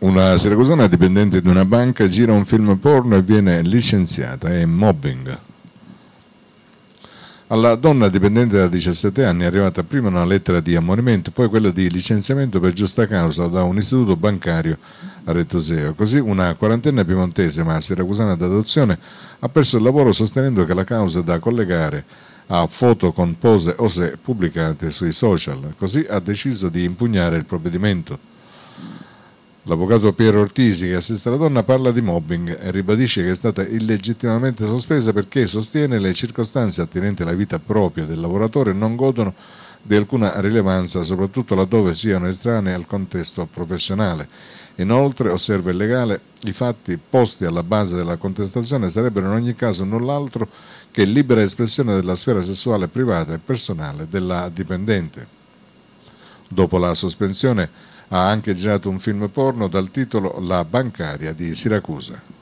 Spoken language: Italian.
Una siracusana dipendente di una banca gira un film porno e viene licenziata, è mobbing. Alla donna dipendente da 17 anni è arrivata prima una lettera di ammonimento, poi quella di licenziamento per giusta causa da un istituto bancario a Rettoseo. Così una quarantenne piemontese, ma siracusana d'adozione, ha perso il lavoro sostenendo che la causa è da collegare a foto con pose o se pubblicate sui social. Così ha deciso di impugnare il provvedimento. L'avvocato Piero Ortisi, che assiste la donna, parla di mobbing e ribadisce che è stata illegittimamente sospesa perché sostiene le circostanze attinenti alla vita propria del lavoratore non godono di alcuna rilevanza, soprattutto laddove siano estranee al contesto professionale. Inoltre, osserva il legale, i fatti posti alla base della contestazione sarebbero in ogni caso null'altro che libera espressione della sfera sessuale privata e personale della dipendente. Dopo la sospensione ha anche girato un film porno dal titolo La bancaria di Siracusa.